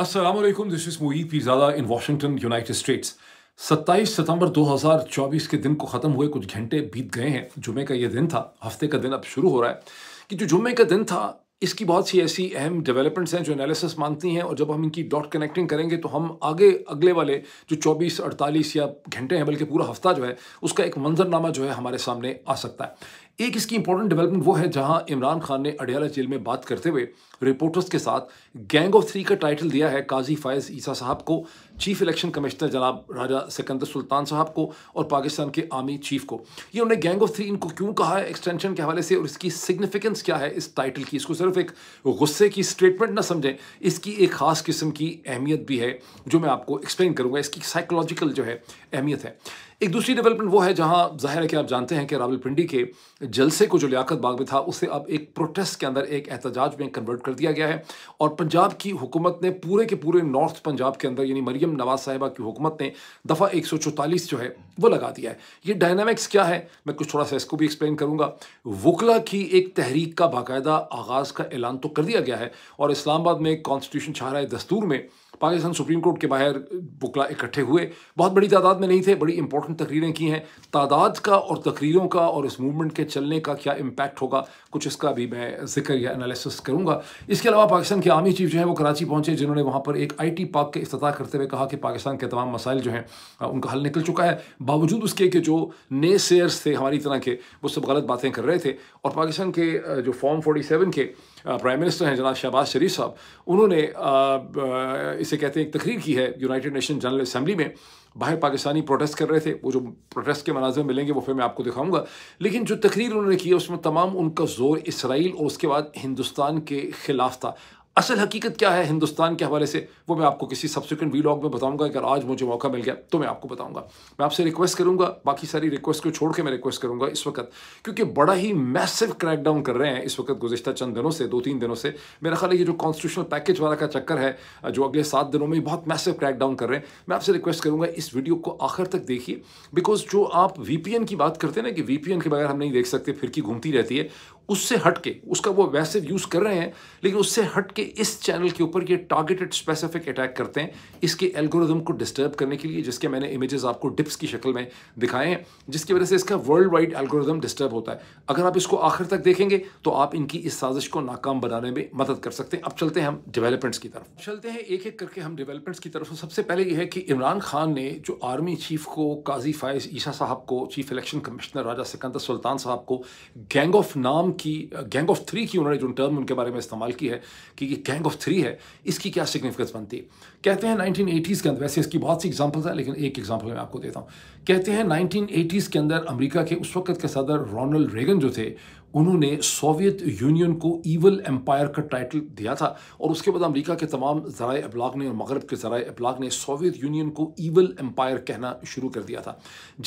Aslam this is Moeed Pirzada in Washington United States 27 सितंबर 2024 के दिन को ख़त्म हुए कुछ घंटे बीत गए हैं जुमे का ये दिन था हफ्ते का दिन अब शुरू हो रहा है कि जो जुमे का दिन था इसकी बहुत सी ऐसी अहम डेवलपमेंट्स हैं जो एनालिसिस मानती हैं और जब हम इनकी डॉट कनेक्टिंग करेंगे तो हम आगे अगले वाले जो 24, 48 या घंटे हैं बल्कि पूरा हफ्ता जो है उसका एक मंजरनामा जो है हमारे सामने आ सकता है एक इसकी इंपॉर्टेंट डेवलपमेंट वो है जहां इमरान खान ने अडियाला जेल में बात करते हुए रिपोर्टर्स के साथ गैंग ऑफ थ्री का टाइटल दिया है काजी फायज ईसा साहब को चीफ इलेक्शन कमिश्नर जनाब राजा सिकंदर सुल्तान साहब को और पाकिस्तान के आर्मी चीफ को ये उन्होंने गैंग ऑफ थ्री इनको क्यों कहा है एक्सटेंशन के हवाले से और इसकी सिग्निफिकेंस क्या है इस टाइटल की इसको सिर्फ एक गुस्से की स्टेटमेंट ना समझें इसकी एक ख़ास किस्म की अहमियत भी है जो मैं आपको एक्सप्लेन करूँगा इसकी साइकोलॉजिकल जो है अहमियत है एक दूसरी डेवलपमेंट वो है जहाँ जाहिर है कि आप जानते हैं कि रावलपिंडी के जलसे को जो लियाकत बाग में था उसे अब एक प्रोटेस्ट के अंदर एक एहतजाज में कन्वर्ट कर दिया गया है और पंजाब की हुकूमत ने पूरे के पूरे नॉर्थ पंजाब के अंदर यानी मरियम मुस्लिम नवाज साहिबा की हुकूमत ने दफ़ा एक सौ चौतालीस जो है वो लगा दिया है ये डायनामिक्स क्या है मैं कुछ थोड़ा सा इसको भी एक्सप्लेन करूँगा वकला की एक तहरीक का बाकायदा आगाज़ का ऐलान तो कर दिया गया है और इस्लामाबाद में कॉन्स्टिट्यूशन शाहरा दस्तूर में पाकिस्तान सुप्रीम कोर्ट के बाहर बुकला इकट्ठे हुए बहुत बड़ी तादाद में नहीं थे बड़ी इंपॉर्टेंट तकरीरें की हैं तादाद का और तकरीरों का और इस मूवमेंट के चलने का क्या इम्पैक्ट होगा कुछ इसका भी मैं जिक्र या एनालिसिस करूँगा इसके अलावा पाकिस्तान के आर्मी चीफ जो है वो कराची पहुँचे जिन्होंने वहाँ पर एक आई टी पार्क के अफ्ताह करते हुए कहा कि पाकिस्तान के तमाम मसाइल जो हैं उनका हल निकल चुका है बावजूद उसके कि जो नए सेयर्स थे हमारी तरह के वो सब गलत बातें कर रहे थे और पाकिस्तान के जो फॉर्म फोर्टी सेवन के प्राइम मिनिस्टर हैं जनाब शहबाज शरीफ साहब उन्होंने इसे कहते हैं एक तकरीर की है यूनाइटेड नेशन जनरल असम्बली में बाहर पाकिस्तानी प्रोटेस्ट कर रहे थे वो जो प्रोटेस्ट के मनाजर मिलेंगे वो फिर मैं आपको दिखाऊंगा लेकिन जो तकरीर उन्होंने की उसमें तमाम उनका जोर इसराइल और उसके बाद हिंदुस्तान के ख़िलाफ़ था असल हकीकत क्या है हिंदुस्तान के हवाले से वो मैं आपको किसी सब्सिक्वेंट वीलॉग में बताऊंगा अगर आज मुझे मौका मिल गया तो मैं आपको बताऊंगा मैं आपसे रिक्वेस्ट करूंगा बाकी सारी रिक्वेस्ट को छोड़ के मैं रिक्वेस्ट करूंगा इस वक्त क्योंकि बड़ा ही मैसिव क्रैकडाउन कर रहे हैं इस वक्त गुजशत चंद दिनों से दो तीन दिनों से मेरा ख्याल ये जो कॉन्स्टिट्यूशनल पैकेज वाला का चक्कर है जो अगले सात दिनों में बहुत मैसिव क्रैकडाउन कर रहे हैं मैं आपसे रिक्वेस्ट करूँगा इस वीडियो को आखिर तक देखिए बिकॉज जो आप वी की बात करते हैं ना कि वी के बगैर हम नहीं देख सकते फिर घूमती रहती है उससे हट के उसका वो वैसे यूज़ कर रहे हैं लेकिन उससे हट के इस चैनल के ऊपर ये टारगेटेड स्पेसिफिक अटैक करते हैं इसके एल्गोरिज्म को डिस्टर्ब करने के लिए जिसके मैंने इमेजेस आपको डिप्स की शक्ल में दिखाए हैं जिसकी वजह से इसका वर्ल्ड वाइड एल्गोरिदम डिस्टर्ब होता है अगर आप इसको आखिर तक देखेंगे तो आप इनकी इस साजिश को नाकाम बनाने में मदद कर सकते हैं अब चलते हैं हम डिवेलपमेंट्स की तरफ चलते हैं एक एक करके हम डिवेलपमेंट्स की तरफ सबसे पहले यह है कि इमरान खान ने जो आर्मी चीफ को काजी फायज ईसा साहब को chief election commissioner Raja Sikandar Sultan साहब को गैंग ऑफ नाम की गैंग ऑफ थ्री की उन्होंने जो टर्म उनके बारे में इस्तेमाल की है कि ये गैंग ऑफ थ्री है इसकी क्या सिग्निफिकेंस बनती है कहते हैं नाइनटीन एटीज़ के अंदर वैसे इसकी बहुत सी एग्जाम्पल्स हैं लेकिन एक एग्जाम्पल मैं आपको देता हूँ कहते हैं नाइनटीन के अंदर अमरीका के उस वक्त के सदर रोनल्ड रेगन जो थे उन्होंने सोवियत यूनियन को ईवल एम्पायर का टाइटल दिया था और उसके बाद अमेरिका के तमाम ज़राए अबलाग ने और मगरब के ज़राए अबलाग ने सोवियत यूनियन को ईवल एम्पायर कहना शुरू कर दिया था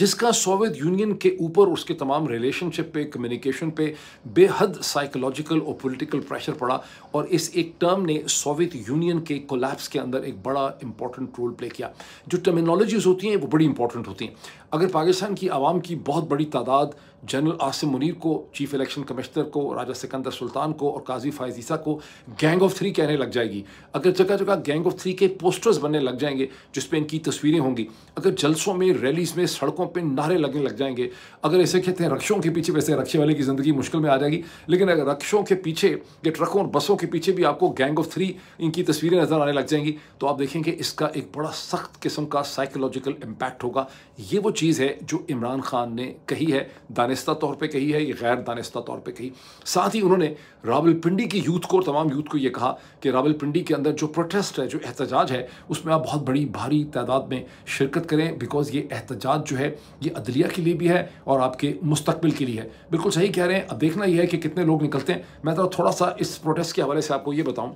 जिसका सोवियत यूनियन के ऊपर उसके तमाम रिलेशनशिप पे कम्युनिकेशन पे बेहद साइकोलॉजिकल और पोलिटिकल प्रेशर पड़ा और इस एक टर्म ने सोवियत यूनियन के कोलैप्स के अंदर एक बड़ा इंपॉर्टेंट रोल प्ले किया जो टर्मिनोलॉजीज होती हैं वो बड़ी इंपॉर्टेंट होती हैं अगर पाकिस्तान की आवाम की बहुत बड़ी तादाद जनरल आसिम मुनीर को चीफ इलेक्शन कमिश्नर को राजा सिकंदर सुल्तान को और काजी फायजीसा को गैंग ऑफ थ्री कहने लग जाएगी अगर जगह जगह गैंग ऑफ थ्री के पोस्टर्स बनने लग जाएंगे जिसपे इनकी तस्वीरें होंगी अगर जलसों में रैलीज में सड़कों पर नारे लगने लग जाएंगे अगर ऐसे कहते हैं रक्षों के पीछे वैसे रक्षे वाले की ज़िंदगी मुश्किल में आ जाएगी लेकिन अगर रक्षों के पीछे या ट्रकों और बसों के पीछे भी आपको गैंग ऑफ थ्री इनकी तस्वीरें नज़र आने लग जाएंगी तो आप देखेंगे इसका एक बड़ा सख्त किस्म का साइकोलॉजिकल इम्पैक्ट होगा ये वो चीज़ है जो इमरान खान ने कही है दानिस्ता तौर पे कही है ये गैर दानिस्ता तौर पे कही साथ ही उन्होंने रावलपिंडी की यूथ को और तमाम यूथ को ये कहा कि रावलपिंडी के अंदर जो प्रोटेस्ट है जो एहतजाज है उसमें आप बहुत बड़ी भारी तादाद में शिरकत करें बिकॉज ये एहतजाज जो है ये अदलिया के लिए भी है और आपके मुस्तबिल के लिए है बिल्कुल सही कह रहे हैं अब देखना यह है कि कितने लोग निकलते हैं मैं तो थोड़ा सा इस प्रोटेस्ट के हवाले से आपको ये बताऊँ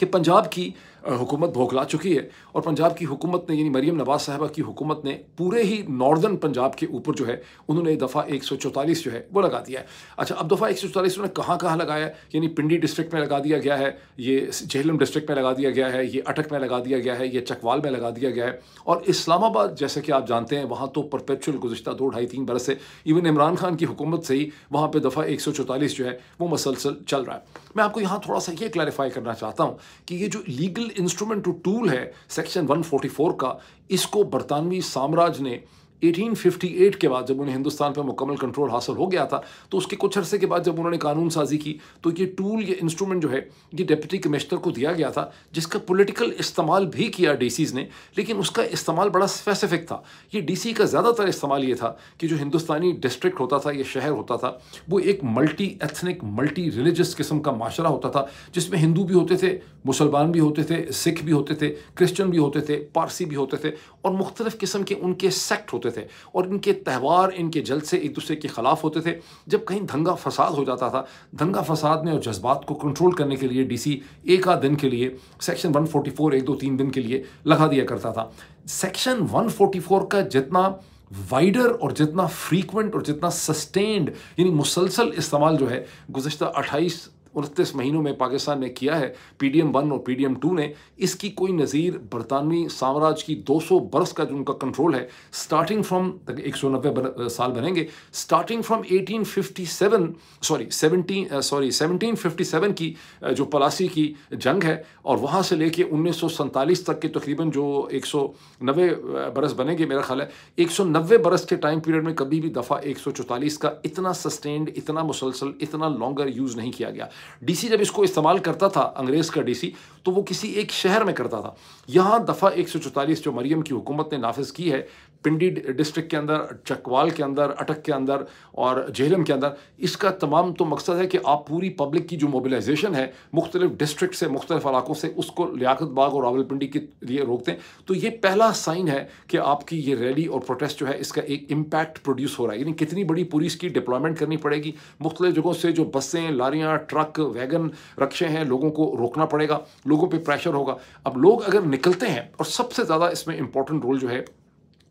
कि पंजाब की हुकूमत भोखला चुकी है और पंजाब की हुकूमत ने यानी मरीम नवाज साहबा की हुकूमत ने पूरे ही नॉर्दर्न पंजाब के ऊपर जो है उन्होंने दफ़ा एक सौ चौतालीस जो है वो लगा दिया है अच्छा अब दफ़ा एक सौ चौतालीस उन्होंने कहाँ कहाँ लगाया यानी पिंडी डिस्ट्रिक्ट में लगा दिया गया है ये झेलम डिस्ट्रिक्ट में लगा दिया गया है ये अटक में लगा दिया गया है ये चकवाल में लगा दिया गया है और इस्लामाबाद जैसे कि आप जानते हैं वहाँ तो परपेचुअल गुजशत दो ढाई तीन बरस से इवन इमरान खान की हुकूमत से ही वहाँ पर दफ़ा एक सौ चौतालीस जो है वो मसलसल चल रहा है मैं आपको यहाँ थोड़ा सा ये क्लैरिफाई करना चाहता हूँ कि ये जो लीगल इंस्ट्रूमेंट टू टूल है सेक्शन 144 का इसको बरतानवी साम्राज्य ने 1858 के बाद जब उन्हें हिंदुस्तान पर मुकम्मल कंट्रोल हासिल हो गया था तो उसके कुछ अरसे के बाद जब उन्होंने कानून साजी की तो ये टूल ये इंस्ट्रूमेंट जो है ये डिप्टी कमिश्नर को दिया गया था जिसका पॉलिटिकल इस्तेमाल भी किया डीसीज ने लेकिन उसका इस्तेमाल बड़ा स्पेसिफिक था ये डीसी का ज़्यादातर इस्तेमाल ये था कि जो हिंदुस्तानी डिस्ट्रिक्ट होता था या शहर होता था वो एक मल्टी एथनिक मल्टी रिलीजस किस्म का माशरा होता था जिसमें हिंदू भी होते थे मुसलमान भी होते थे सिख भी होते थे क्रिश्चन भी होते थे पारसी भी होते थे और मुख्तलिफ़ किस्म के उनके सेक्ट होते होते थे और इनके त्यौहार इनके जलसे एक दूसरे के ख़िलाफ़ होते थे जब कहीं दंगा फसाद हो जाता था दंगा फसाद में और जज्बात को कंट्रोल करने के लिए डीसी एक आध दिन के लिए सेक्शन 144 एक दो तीन दिन के लिए लगा दिया करता था सेक्शन 144 का जितना वाइडर और जितना फ्रीक्वेंट और जितना सस्टेंड यानी मुसलसल इस्तेमाल जो है गुजशत अट्ठाईस उनतीस महीनों में पाकिस्तान ने किया है पी डी एम वन और पी डी एम टू ने इसकी कोई नज़ीर बरतानवी साम्राज्य की दो सौ बरस का जो उनका कंट्रोल है स्टार्टिंग फ्राम एक सौ नब्बे साल बनेंगे starting from eighteen fifty seven sorry seventeen sorry seventeen fifty seven की जो पलासी की जंग है और वहाँ से लेके उन्नीस सौ सैंतालीस तक के तकरीबन जो एक सौ नब्बे बरस बनेंगे मेरा ख्याल है एक सौ नब्बे बरस के टाइम पीरियड में कभी भी दफ़ा एक सौ चौतालीस का इतना सस्टेंड इतना मुसलसल इतना लॉन्गर यूज़ नहीं किया गया डीसी जब इसको इस्तेमाल करता था अंग्रेज़ का डीसी तो वो किसी एक शहर में करता था यहाँ दफ़ा एक जो मरियम की हुकूमत ने नाफिज की है पिंडी डिस्ट्रिक्ट के अंदर चकवाल के अंदर अटक के अंदर और झेलम के अंदर इसका तमाम तो मकसद है कि आप पूरी पब्लिक की जो मोबिलाइजेशन है मुख्तलिफ डिस्ट्रिक्ट से मुख्तलिफ इलाकों से उसको लियाकत बाग और रावलपिंडी के लिए रोकते हैं तो ये पहला साइन है कि आपकी ये रैली और प्रोटेस्ट जो है इसका एक इम्पैक्ट प्रोड्यूस हो रहा है यानी कितनी बड़ी पुलिस की डिप्लॉयमेंट करनी पड़ेगी मुख्तलिफ जगहों से जो बसें लारियाँ ट्रक वैगन रक्षे हैं लोगों को रोकना पड़ेगा लोगों पर प्रेशर होगा अब लोग अगर निकलते हैं और सबसे ज़्यादा इसमें इंपॉर्टेंट रोल जो है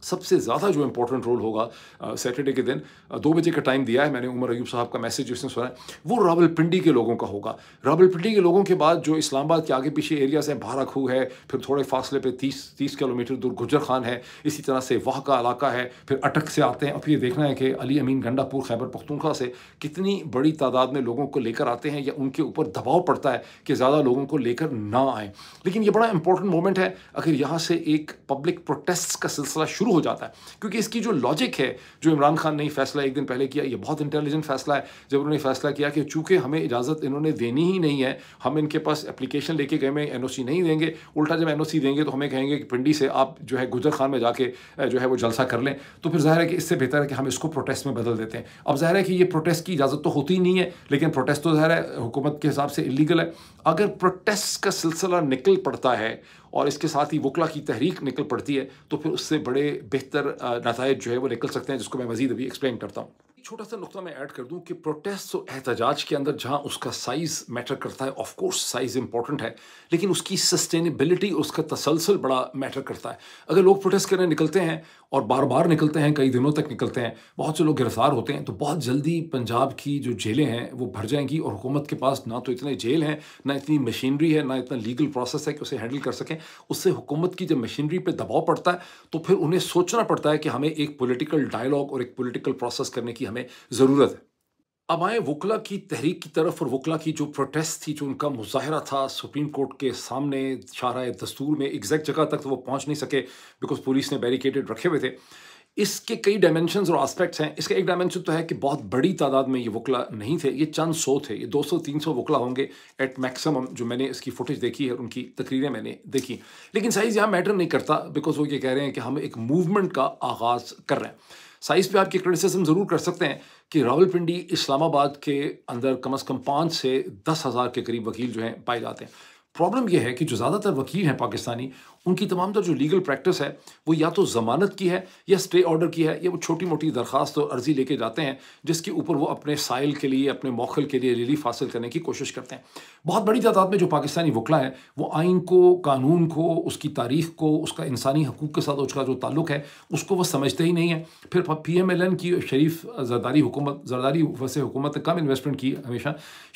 सबसे ज़्यादा जो इंपॉर्टेंट रोल होगा सैटरडे के दिन दो बजे का टाइम दिया है मैंने उमर अयूब साहब का मैसेज जिसने सुना है वो रावलपिंडी के लोगों का होगा रावलपिंडी के लोगों के बाद जो इस्लामाबाद के आगे पीछे एरियाज़ हैं भाराखू है फिर थोड़े फासले पर तीस तीस किलोमीटर दूर गुजर खान है इसी तरह से वाह का इलाका है फिर अटक से आते हैं अब ये देखना है कि अली अमीन गंडापुर खैबर पख्तूनखा से कितनी बड़ी तादाद में लोगों को लेकर आते हैं या उनके ऊपर दबाव पड़ता है कि ज़्यादा लोगों को लेकर ना आए लेकिन ये बड़ा इंपॉर्टेंट मोमेंट है अगर यहाँ से एक पब्लिक प्रोटेस्ट का सिलसिला शुरू हो जाता है क्योंकि इसकी जो लॉजिक है जो इमरान खान ने फैसला एक दिन पहले किया ये बहुत इंटेलिजेंट फैसला है जब उन्होंने फैसला किया कि चूंकि हमें इजाज़त इन्होंने देनी ही नहीं है हम इनके पास एप्लीकेशन लेके गए हमें एनओसी नहीं देंगे उल्टा जब एन देंगे तो हमें कहेंगे कि पिंडी से आप जो है गुजर खान में जाके जो है वो जलसा कर लें तो फिर ज़ाहिर है कि इससे बेहतर है कि हम इसको प्रोटेस्ट में बदल देते हैं अब ज़ाहिर है कि ये प्रोटेस्ट की इजाज़त तो होती ही नहीं है लेकिन प्रोटेस्ट तो ज़ाहिर है हुकूमत के हिसाब से इलीगल है अगर प्रोटेस्ट का सिलसिला निकल पड़ता है और इसके साथ ही वकला की तहरीक निकल पड़ती है तो फिर उससे बड़े बेहतर नतज जो है वो निकल सकते हैं जिसको मैं मज़ीद अभी एक्सप्लेन करता हूँ छोटा सा नुकता मैं ऐड कर दूं कि प्रोटेस्ट और एहतजाज के अंदर जहां उसका साइज मैटर करता है ऑफ कोर्स साइज इंपॉर्टेंट है लेकिन उसकी सस्टेनेबिलिटी उसका तसलसल बड़ा मैटर करता है अगर लोग प्रोटेस्ट करने निकलते हैं और बार बार निकलते हैं कई दिनों तक निकलते हैं बहुत से लोग गिरफ्तार होते हैं तो बहुत जल्दी पंजाब की जो जेलें हैं वो भर जाएंगी और हुकूमत के पास ना तो इतने जेल हैं ना इतनी मशीनरी है ना इतना लीगल प्रोसेस है कि उसे हैंडल कर सकें उससे हुकूमत की जब मशीनरी पर दबाव पड़ता है तो फिर उन्हें सोचना पड़ता है कि हमें एक पोलिटिकल डायलॉग और एक पोलिटिकल प्रोसेस करने की हमें ज़रूरत है अब आए वकला की तहरीक की तरफ और वकला की जो प्रोटेस्ट थी जो उनका मुजाहरा था सुप्रीम कोर्ट के सामने शाहरा दस्तूर में एग्जैक्ट जगह तक तो वो पहुंच नहीं सके बिकॉज पुलिस ने बैरिकेडेड रखे हुए थे इसके कई डायमेंशन और आस्पेक्ट्स हैं इसका एक डायमेंशन तो है कि बहुत बड़ी तादाद में ये वकला नहीं थे ये चंद सौ थे ये 200-300 वकला होंगे एट मैक्सिमम जो मैंने इसकी फुटेज देखी है उनकी तकरीरें मैंने देखी लेकिन साइज़ यहाँ मैटर नहीं करता बिकॉज वो ये कह रहे हैं कि हम एक मूवमेंट का आगाज़ कर रहे हैं साइज़ पे आपकी क्रिटिसिज्म ज़रूर कर सकते हैं कि रावलपिंडी इस्लामाबाद के अंदर कम अज़ कम पाँच से दस हज़ार के करीब वकील जो हैं पाए जाते हैं प्रॉब्लम यह है कि जो ज़्यादातर वकील हैं पाकिस्तानी उनकी तमाम तर जो लीगल प्रैक्टिस है वो या तो ज़मानत की है या स्टे ऑर्डर की है या वो छोटी मोटी दरख्वास्त और अर्जी लेके जाते हैं जिसके ऊपर वो अपने साइल के लिए अपने मौखल के लिए रिलीफ हासिल करने की कोशिश करते हैं बहुत बड़ी तादाद में जो पाकिस्तानी वकला है वो आइन को कानून को उसकी तारीख को उसका इंसानी हकूक़ के साथ उसका जो ताल्लुक है उसको वो समझते ही नहीं है फिर पी एम एल एन की शरीफ जरदारी हुकूमत जरदारी वैसे हुकूमत ने कम इन्वेस्टमेंट की हमेशा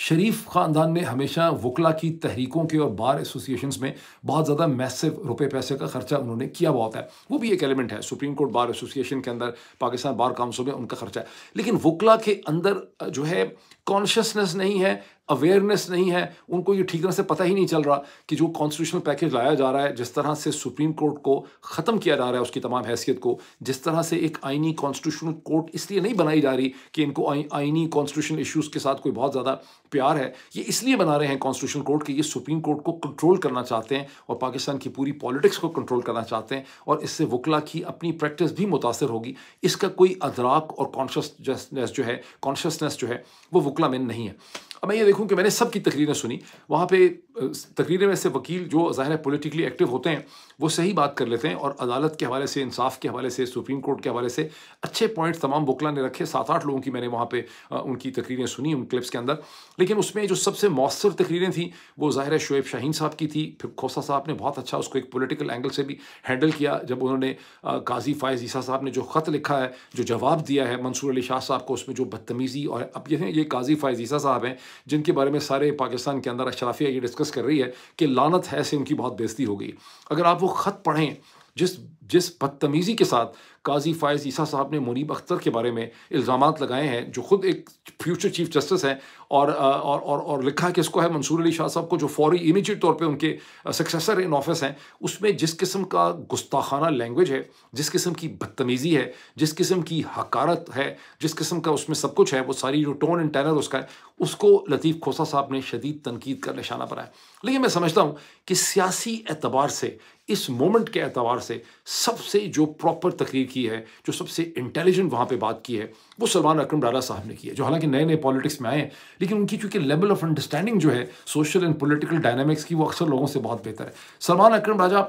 शरीफ ख़ानदान ने हमेशा वकला की तहरीकों के और बार एसोसिएशन में बहुत ज़्यादा मैसेव रुपए पैसे का खर्चा उन्होंने किया बहुत है वो भी एक एलिमेंट है सुप्रीम कोर्ट बार एसोसिएशन के अंदर पाकिस्तान बार काउंसिल में उनका खर्चा है लेकिन वकला के अंदर जो है कॉन्शियसनेस नहीं है अवेयरनेस नहीं है उनको ये ठीक तरह से पता ही नहीं चल रहा कि जो कॉन्स्टिट्यूशनल पैकेज लाया जा रहा है जिस तरह से सुप्रीम कोर्ट को ख़त्म किया जा रहा है उसकी तमाम हैसियत को जिस तरह से एक आइनी कॉन्स्टिट्यूशनल कोर्ट इसलिए नहीं बनाई जा रही कि इनको आइनी कॉन्स्टिट्यूशनल इशूज़ के साथ कोई बहुत ज़्यादा प्यार है ये इसलिए बना रहे हैं कॉन्स्टिट्यूशन कोर्ट कि ये सुप्रीम कोर्ट को कंट्रोल करना चाहते हैं और पाकिस्तान की पूरी पॉलिटिक्स को कंट्रोल करना चाहते हैं और इससे वकला की अपनी प्रैक्टिस भी मुतासर होगी इसका कोई अदराक और कॉन्शसनेस जो है कॉन्शसनेस जो है वो वकला में नहीं है अब मैं ये देखूँ कि मैंने सबकी तकरीरें सुनी वहाँ पर तकरीर में ऐसे वकील जो ज़ाहिर है पोलिटिकली एक्टिव होते हैं वो सही बात कर लेते हैं और अदालत के हवाले से इंसाफ के हवाले से सुप्रीम कोर्ट के हवाले से अच्छे पॉइंट्स तमाम बुकला ने रखे सात आठ लोगों की मैंने वहाँ पे उनकी तकरीरें सुनी उन क्लिप्स के अंदर लेकिन उसमें जो सबसे मौसर तकरीरें थी वो ज़ाहिर है शुएब शाहीन साहब की थी फिर खोसा साहब ने बहुत अच्छा उसको एक पोलिटिकल एंगल से भी हैंडल किया जब उन्होंने काजी फायज़ ईसा साहब ने जो ख़त लिखा है जो जवाब दिया है मंसूर अली शाह साहब को उसमें जो बदतमीज़ी और अब ये ये काजी फायज़ ईसा साहब हैं जिनके बारे में सारे पाकिस्तान के अंदर अशराफिया ये डिस्कस कर रही है कि लानत है से उनकी बहुत बेजती हो गई अगर आप वो ख़त पढ़ें जिस जिस बदतमीज़ी के साथ काजी फायज़ ईसा साहब ने मुनीब अख्तर के बारे में इल्ज़ाम लगाए हैं जो ख़ुद एक फ्यूचर चीफ जस्टिस हैं और और और, और लिखा है कि इसको है मंसूर अली शाह साहब को जो फौरी इमीजिएट तौर पे उनके सक्सेसर इन ऑफिस हैं उसमें जिस किस्म का गुस्ताखाना लैंग्वेज है जिस किस्म की बदतमीज़ी है जिस किस्म की हकारत है जिस किस्म का उसमें सब कुछ है वो सारी जो टोन एंड टैनर उसका है उसको लतीफ़ खोसा साहब ने शदीद तनकीद का निशाना बनाया लेकिन मैं समझता हूँ कि सियासी एतबार से इस मोमेंट के एतवार से सबसे जो प्रॉपर तकरीर की है जो सबसे इंटेलिजेंट वहाँ पे बात की है वो सलमान अक्रम डाला साहब ने की है जो हालांकि नए नए पॉलिटिक्स में आए हैं लेकिन उनकी चूँकि लेवल ऑफ अंडरस्टैंडिंग जो है सोशल एंड पोलिटिकल डायनामिक्स की वो अक्सर लोगों से बहुत बेहतर है सलमान अक्रम राजा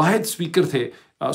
वाहिद स्पीकर थे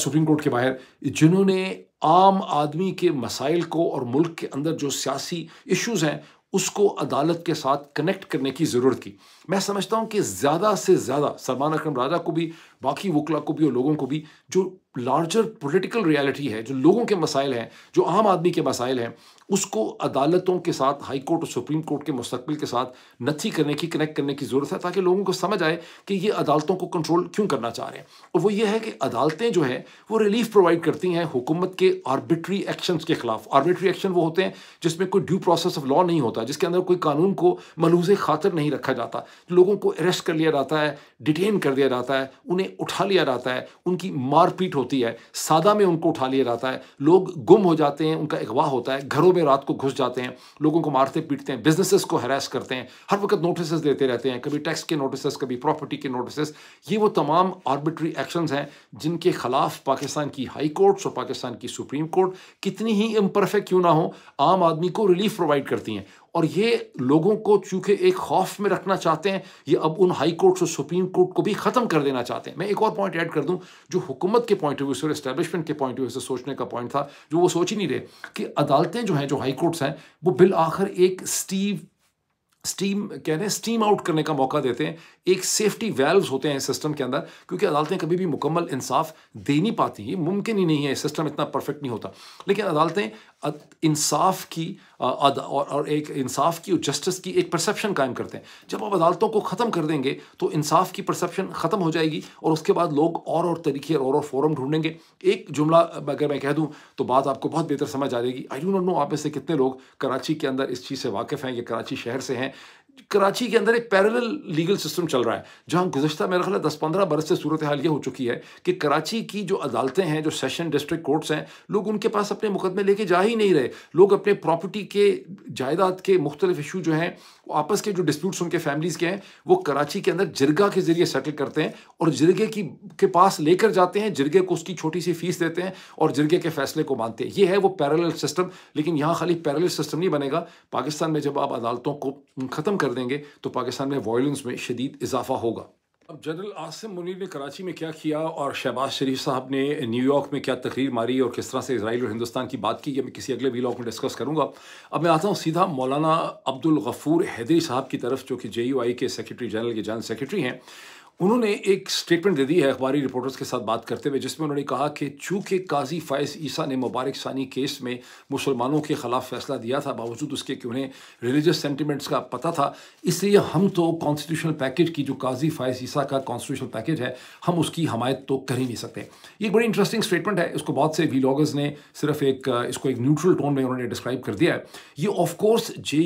सुप्रीम कोर्ट के बाहर जिन्होंने आम आदमी के मसाइल को और मुल्क के अंदर जो सियासी इशूज हैं उसको अदालत के साथ कनेक्ट करने की ज़रूरत की मैं समझता हूँ कि ज़्यादा से ज़्यादा सलमान अक्रम राजा को भी बाकी वकला को भी और लोगों को भी जो लार्जर पॉलिटिकल रियलिटी है जो लोगों के मसाइल हैं जो आम आदमी के मसाइल हैं उसको अदालतों के साथ हाई कोर्ट और सुप्रीम कोर्ट के मुस्तबिल के साथ नथी करने की कनेक्ट करने की ज़रूरत है ताकि लोगों को समझ आए कि ये अदालतों को कंट्रोल क्यों करना चाह रहे हैं और वो ये है कि अदालतें जो हैं वो रिलीफ प्रोवाइड करती हैं हुकूमत के आर्बिट्री एक्शन के खिलाफ आर्बिट्री एक्शन वो होते हैं जिसमें कोई ड्यू प्रोसेस ऑफ लॉ नहीं होता जिसके अंदर कोई कानून को मलूज खातर नहीं रखा जाता लोगों को अरेस्ट कर लिया जाता है डिटेन कर दिया जाता है उन्हें उठा लिया जाता है उनकी मारपीट होती है सादा में उनको उठा लिया जाता है लोग गुम हो जाते हैं उनका अगवा होता है घरों में रात को घुस जाते हैं लोगों को मारते पीटते हैं बिजनेसेस को हरास करते हैं हर वक्त नोटिस देते रहते हैं कभी टैक्स के नोटिस कभी प्रॉपर्टी के नोटिस ये वो तमाम आर्बिट्री एक्शन हैं जिनके खिलाफ पाकिस्तान की हाई कोर्ट्स और पाकिस्तान की सुप्रीम कोर्ट कितनी ही इम्परफेक्ट क्यों ना हो आम आदमी को रिलीफ प्रोवाइड करती हैं और ये लोगों को चूंकि एक खौफ में रखना चाहते हैं ये अब उन हाई कोर्ट्स और सुप्रीम कोर्ट को भी ख़त्म कर देना चाहते हैं मैं एक और पॉइंट ऐड कर दूं जो हुकूमत के पॉइंट ऑफ व्यू से और के पॉइंट ऑफ व्यू से सोचने का पॉइंट था जो वो सोच ही नहीं रहे कि अदालतें जो हैं जो हाई कोर्ट्स हैं वो बिल आखिर एक स्टीव स्टीम कह रहे हैं स्टीम आउट करने का मौका देते हैं एक सेफ्टी वेल्व्स होते हैं सिस्टम के अंदर क्योंकि अदालतें कभी भी मुकम्मल इंसाफ दे नहीं पाती ये मुमकिन ही नहीं है सिस्टम इतना परफेक्ट नहीं होता लेकिन अदालतें इंसाफ की और, और एक इंसाफ की और जस्टिस की एक परसेप्शन कायम करते हैं जब आप अदालतों को ख़त्म कर देंगे तो इंसाफ की परसेप्शन ख़त्म हो जाएगी और उसके बाद लोग और और तरीके और और फोरम ढूंढेंगे एक जुमला अगर मैं कह दूं तो बात आपको बहुत बेहतर समझ आ जाएगी आई डोंट नो आप में से कितने लोग कराची के अंदर इस चीज़ से वाकिफ़ हैं या कराची शहर से हैं कराची के अंदर एक पैरल लीगल सिस्टम चल रहा है जहाँ गुजशत मेरा ख्याल दस पंद्रह बरस से सूरत हाल ये हो चुकी है कि कराची की जो अदालतें हैं जो सेशन डिस्ट्रिक्ट कोर्ट्स हैं लोग उनके पास अपने मुकदमे लेके जा ही नहीं रहे लोग अपने प्रॉपर्टी के जायदाद के मुख्तलिफ इशू जो हैं वो आपस के जो डिस्प्यूट्स उनके फैमिलीज़ के हैं वो कराची के अंदर जिरगा के ज़रिए सेटल करते हैं और जिरगे की के पास लेकर जाते हैं जिरगे को उसकी छोटी सी फीस देते हैं और जिरगे के फैसले को मानते हैं ये है वो पैरल सिस्टम लेकिन यहाँ खाली पैरल सिस्टम नहीं बनेगा पाकिस्तान में जब आप अदालतों को ख़त्म कर देंगे तो पाकिस्तान में वायलेंस में शदीद इजाफा होगा अब जनरल आसिम मुनीर ने कराची में क्या किया और शहबाज शरीफ साहब ने न्यूयॉर्क में क्या तकरीर मारी और किस तरह से इसराइल और हिंदुस्तान की बात की यह मैं किसी अगले व्लॉग में डिस्कस करूंगा अब मैं आता हूँ सीधा मौलाना अब्दुल गफूर हैदरी साहब की तरफ जो कि जे के सेक्रेटरी जनरल के जनरल सेक्रेटरी हैं उन्होंने एक स्टेटमेंट दे दी है अखबारी रिपोर्टर्स के साथ बात करते हुए जिसमें उन्होंने कहा कि चूंकि काजी फ़ायज़ ईसा ने मुबारक सानी केस में मुसलमानों के ख़िलाफ़ फैसला दिया था बावजूद उसके कि उन्हें रिलीजियस सेंटिमेंट्स का पता था इसलिए हम तो कॉन्स्टिट्यूशनल पैकेज की जो काजी फ़ायज़ ईसा का कॉन्स्टिट्यूशनल पैकेज है हम उसकी हमायत तो कर ही नहीं सकते ये बड़ी इंटरेस्टिंग स्टेटमेंट है इसको बहुत से वीलॉगर्स ने सिर्फ एक इसको एक न्यूट्रल टोन में उन्होंने डिस्क्राइब कर दिया है ये ऑफकोर्स जे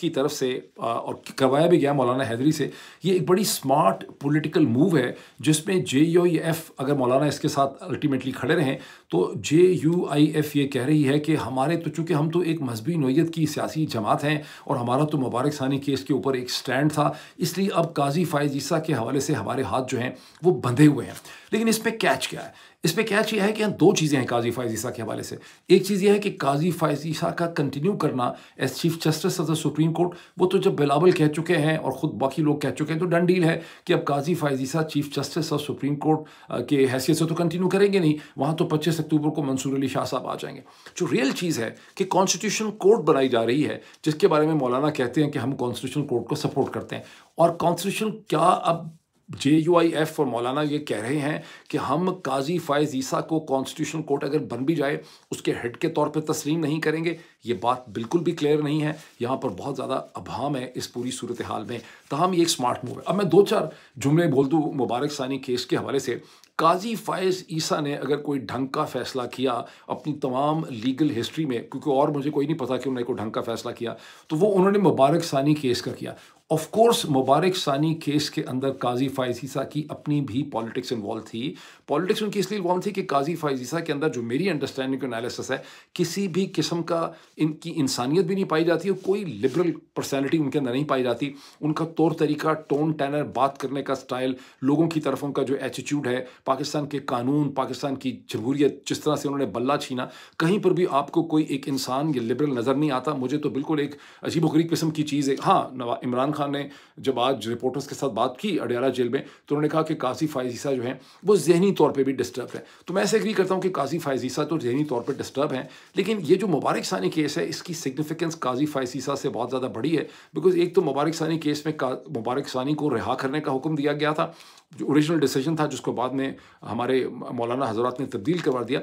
की तरफ से और करवाया भी गया मौलाना हैदरी से ये एक बड़ी स्मार्ट पोलिटिक पॉलिटिकल मूव है जिसमें जे यू आई एफ अगर मौलाना इसके साथ अल्टीमेटली खड़े रहें तो जे यू आई एफ ये कह रही है कि हमारे तो चूँकि हम तो एक मजहबी नोयत की सियासी जमात हैं और हमारा तो मुबारक सानी केस के ऊपर एक स्टैंड था इसलिए अब काजी फायजीसा के हवाले से हमारे हाथ जो हैं वो बंधे हुए हैं लेकिन इसमें कैच क्या है इस पर क्या चीज़ है कि यहाँ दो चीज़ें हैं काजी फायजीसा के हवाले से एक चीज़ यह है कि काजी फायजीसा का कंटिन्यू करना as chief justice of the supreme court वो तो जब बिलावल कह चुके हैं और ख़ुद बाकी लोग कह चुके हैं तो डन डील है कि अब Qazi Faez Isa chief justice of supreme court के हैसियत से तो कंटिन्यू करेंगे नहीं वहाँ तो पच्चीस अक्टूबर को मंसूर अली शाह साहब आ जाएंगे जो रियल चीज़ है कि कॉन्स्टिट्यूशन कोर्ट बनाई जा रही है जिसके बारे में मौलाना कहते हैं कि हम कॉन्स्टिट्यूशन कोर्ट को सपोर्ट करते हैं और कॉन्स्टिट्यूशन क्या अब जे यू आई एफ और मौलाना ये कह रहे हैं कि हम काजी फ़ायज़ ईसा को कॉन्स्टिट्यूशन कोर्ट अगर बन भी जाए उसके हेड के तौर पर तस्लीम नहीं करेंगे ये बात बिल्कुल भी क्लियर नहीं है यहाँ पर बहुत ज़्यादा अभाम है इस पूरी सूरत हाल में तहम ये एक स्मार्ट मूव है अब मैं दो चार जुमले बोल दूँ मुबारक सानी केस के हवाले से काजी फ़ायज़ ईसा ने अगर कोई ढंग का फ़ैसला किया अपनी तमाम लीगल हिस्ट्री में क्योंकि और मुझे कोई नहीं पता कि उन्होंने कोई ढंग का फ़ैसला किया तो वो उन्होंने मुबारक सानी केस का किया ऑफ कोर्स मुबारक सानी केस के अंदर काजी फायजीसा की अपनी भी पॉलिटिक्स इन्वॉल्व थी पॉलिटिक्स उनकी इसलिए इन्वॉल्व थी कि काजी फायजीसा के अंदर जो मेरी अंडरस्टैंडिंग एनालिसिस है किसी भी किस्म का इनकी इंसानियत भी नहीं पाई जाती और कोई लिबरल पर्सनैलिटी उनके अंदर नहीं पाई जाती उनका तौर तरीका टोन टैनर बात करने का स्टाइल लोगों की तरफ उनका जो एटीट्यूड है पाकिस्तान के कानून पाकिस्तान की जमहूरियत जिस तरह से उन्होंने बल्ला छीना कहीं पर भी आपको कोई एक इंसान या लिबरल नज़र नहीं आता मुझे तो बिल्कुल एक अजीब वरीब किस्म की चीज़ है हाँ इमरान खान ने जब आज रिपोर्टर्स के साथ बात की अडियाला जेल में तो उन्होंने कहा कि काजी फायजीसा जो है वो जहनी तौर पर भी डिस्टर्ब है तो मैं ऐसे एग्री करता हूँ कि काजी फायजीसा तो जहनी तौर पर डिस्टर्ब है लेकिन ये जो मुबारक सानी केस है इसकी सिग्निफिकेंस काजी फायसीसा से बहुत ज़्यादा बड़ी है बिकॉज एक तो मुबारक सानी केस में मुबारक सानी को रिहा करने का हुक्म दिया गया था जो ओरिजिनल डिसीजन था जिसको बाद में हमारे मौलाना हजरत ने तब्दील करवा दिया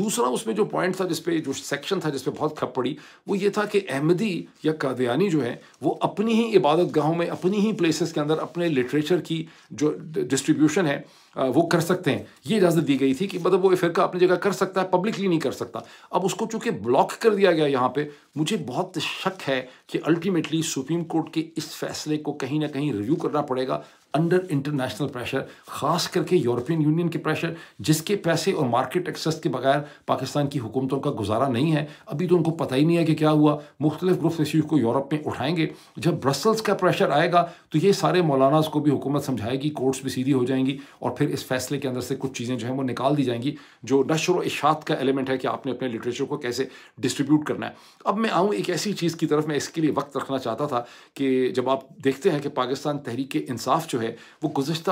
दूसरा उसमें जो पॉइंट था जिसपे जो सेक्शन था जिसपे बहुत खप पड़ी वो ये था कि अहमदी या कादयानी जो है वो अपनी ही इबादत गाहों में अपनी ही प्लेसेस के अंदर अपने लिटरेचर की जो डिस्ट्रीब्यूशन है वो कर सकते हैं ये इजाज़त दी गई थी कि मतलब वो फ़िरका अपनी जगह कर सकता है पब्लिकली नहीं कर सकता अब उसको चूँकि ब्लॉक कर दिया गया यहाँ पे मुझे बहुत शक है कि अल्टीमेटली सुप्रीम कोर्ट के इस फैसले को कहीं ना कहीं रिव्यू करना पड़ेगा अंडर इंटरनेशनल प्रेशर ख़ास करके यूरोपियन यूनियन के प्रेशर जिसके पैसे और मार्केट एक्सेस के बगैर पाकिस्तान की हुकूमतों का गुजारा नहीं है अभी तो उनको पता ही नहीं है कि क्या हुआ मुख्तलिफ ग्रुप इश्यूज को यूरोप में उठाएंगे जब ब्रसल्स का प्रेशर आएगा तो ये सारे मौलानाज को भी हुकूमत समझाएगी कोर्ट्स भी सीधी हो जाएंगी और फिर इस फैसले के अंदर से कुछ चीज़ें जो है वो निकाल दी जाएंगी जो नशर इशात का एलिमेंट है कि आपने अपने लिटरेचर को कैसे डिस्ट्रीब्यूट करना है अब मैं आऊँ एक ऐसी चीज़ की तरफ मैं इसके लिए वक्त रखना चाहता था कि जब आप देखते हैं कि पाकिस्तान तहरीक इंसाफ जो है वो गुज्त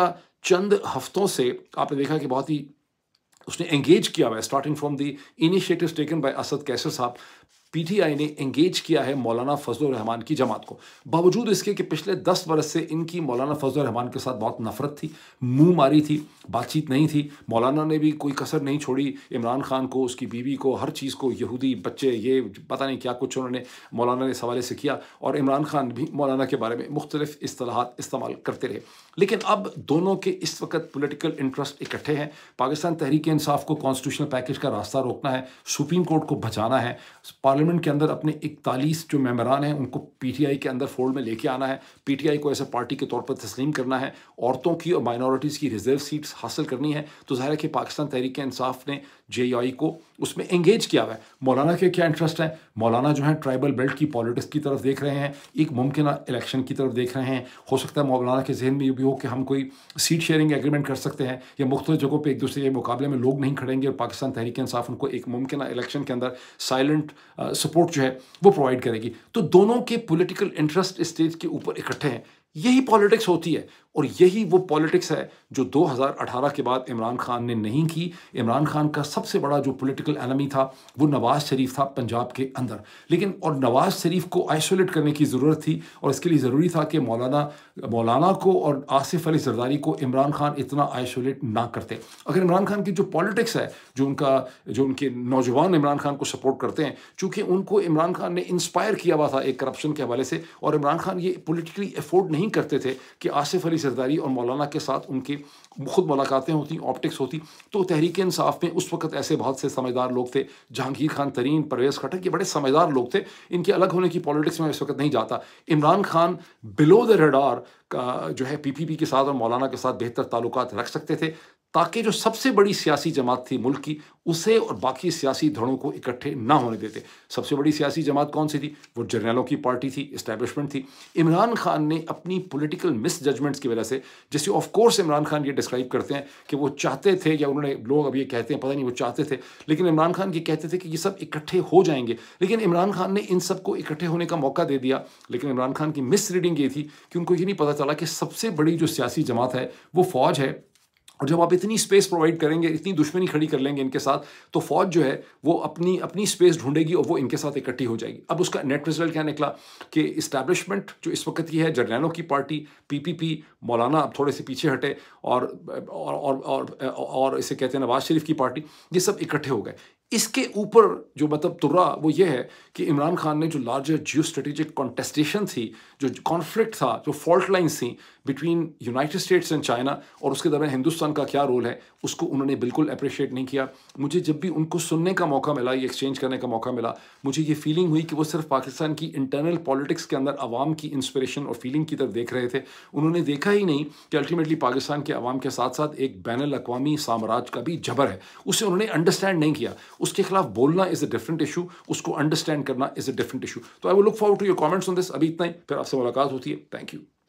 चंद हफ्तों से आपने देखा कि बहुत ही उसने एंगेज किया हुआ है starting from the initiatives taken by Asad Qaiser साहब पीटीआई ने एंगेज किया है मौलाना फजल रहमान की जमात को बावजूद इसके कि पिछले दस बरस से इनकी मौलाना फजल रहमान के साथ बहुत नफरत थी मुंह मारी थी बातचीत नहीं थी मौलाना ने भी कोई कसर नहीं छोड़ी इमरान खान को उसकी बीवी को हर चीज़ को यहूदी बच्चे ये पता नहीं क्या कुछ उन्होंने मौलाना ने इस हवाले से किया और इमरान खान भी मौलाना के बारे में मुख्तलिफ असलाहत इस्तेमाल करते रहे लेकिन अब दोनों के इस वक्त पोलिटिकल इंटरेस्ट इकट्ठे हैं पाकिस्तान तहरीक इंसाफ को कॉन्स्टिट्यूशनल पैकेज का रास्ता रोकना है सुप्रीम कोर्ट को बचाना है पार्लियामेंट के अंदर अपने इकतालीस जो मेम्बरान हैं उनको पी टी आई के अंदर फोल्ड में लेके आना है पी टी आई को ऐसे पार्टी के तौर पर तस्लीम करना है औरतों की और माइनॉरिटीज़ की रिजर्व सीट्स हासिल करनी है तो ज़ाहिर है कि पाकिस्तान तहरीक इंसाफ ने जे को उसमें एंगेज किया हुआ है मौलाना के क्या इंटरेस्ट है मौलाना जो है ट्राइबल बेल्ट की पॉलिटिक्स की तरफ देख रहे हैं एक मुमकिन इलेक्शन की तरफ देख रहे हैं हो सकता है मौलाना के जहन में ये भी हो कि हम कोई सीट शेयरिंग एग्रीमेंट कर सकते हैं या मुख्तु जगहों पर एक दूसरे के मुकाबले में लोग नहीं खड़ेंगे और पाकिस्तान तहरीक इंसाफ उनको एक मुमकिन इलेक्शन के अंदर साइलेंट सपोर्ट uh, जो है वो प्रोवाइड करेगी तो दोनों के पोलिटिकल इंटरेस्ट स्टेज के ऊपर इकट्ठे हैं यही पॉलिटिक्स होती है और यही वो पॉलिटिक्स है जो 2018 के बाद इमरान खान ने नहीं की इमरान खान का सबसे बड़ा जो पॉलिटिकल एनमी था वो नवाज़ शरीफ था पंजाब के अंदर लेकिन और नवाज़ शरीफ को आइसोलेट करने की ज़रूरत थी और इसके लिए ज़रूरी था कि मौलाना मौलाना को और आसिफ अली जरदारी को इमरान खान इतना आइसोलेट ना करते अगर इमरान खान की जो पॉलिटिक्स है जो उनका जो उनके नौजवान इमरान खान को सपोर्ट करते हैं चूँकि उनको इमरान खान ने इंस्पायर किया हुआ था एक करप्शन के हवाले से और इमरान खान ये पोलिटिकली एफोर्ड नहीं करते थे कि आसिफ अली सरदारी और मौलाना के साथ उनकी खुद मुलाकातें होती ऑप्टिक्स होती तो तहरीक इंसाफ में उस वक्त ऐसे बहुत से समझदार लोग थे जहांगीर खान तरीन परवेज़ खटक ये बड़े समझदार लोग थे इनके अलग होने की पॉलिटिक्स में इस वक्त नहीं जाता Imran Khan below the radar का जो है पीपीपी के साथ और मौलाना के साथ बेहतर ताल्लुक रख सकते थे ताकि जो सबसे बड़ी सियासी जमात थी मुल्क की उसे और बाकी सियासी धड़ों को इकट्ठे ना होने देते सबसे बड़ी सियासी जमात कौन सी थी वो जर्नलों की पार्टी थी इस्टेबलिशमेंट थी इमरान खान ने अपनी पॉलिटिकल मिस जजमेंट्स की वजह से जैसे ऑफ कोर्स इमरान खान ये डिस्क्राइब करते हैं कि वो चाहते थे या उन्होंने लोग अब ये कहते हैं पता नहीं वो चाहते थे लेकिन इमरान खान ये कहते थे कि ये सब इकट्ठे हो जाएंगे लेकिन इमरान खान ने इन सबको इकट्ठे होने का मौका दे दिया लेकिन इमरान खान की मिस रीडिंग ये थी कि उनको ये नहीं पता चला कि सबसे बड़ी जो सियासी जमात है वो फौज है और जब आप इतनी स्पेस प्रोवाइड करेंगे इतनी दुश्मनी खड़ी कर लेंगे इनके साथ तो फौज जो है वो अपनी अपनी स्पेस ढूंढेगी और वो इनके साथ इकट्ठी हो जाएगी अब उसका नेट रिजल्ट क्या निकला कि इस्टेब्लिशमेंट जो इस वक्त की है जर्नैलों की पार्टी पीपीपी मौलाना अब थोड़े से पीछे हटे और और और और, और, और इसे कहते हैं नवाज शरीफ की पार्टी ये सब इकट्ठे हो गए इसके ऊपर जो मतलब तुर्रा वो ये है कि इमरान खान ने जो लार्जर जियो स्ट्रेटेजिक कॉन्टेस्टेशन थी जो कॉन्फ्लिक्ट था जो फॉल्ट लाइन्स थी between United States and China और उसके दौरान हिंदुस्तान का क्या रोल है उसको उन्होंने बिल्कुल अप्रिशिएट नहीं किया मुझे जब भी उनको सुनने का मौका मिला ये एक्सचेंज करने का मौका मिला मुझे ये फीलिंग हुई कि वो सिर्फ पाकिस्तान की इंटरनल पॉलिटिक्स के अंदर आवाम की इंस्परेशन और फीलिंग की तरफ देख रहे थे उन्होंने देखा ही नहीं कि अल्टीमेटली पाकिस्तान के आवाम के साथ साथ एक बैन अवी साम्राज्य का भी जबर है उसे उन्होंने अंडरस्टैंड नहीं किया उसके खिलाफ बोलना इज अ डिफरेंट इशू उसको अंडरस्टैंड करना इज अ डिफरेंट इशू तो I would look forward to your comments on this अभी इतना ही फिर आपसे मुलाकात होती है थैंक यू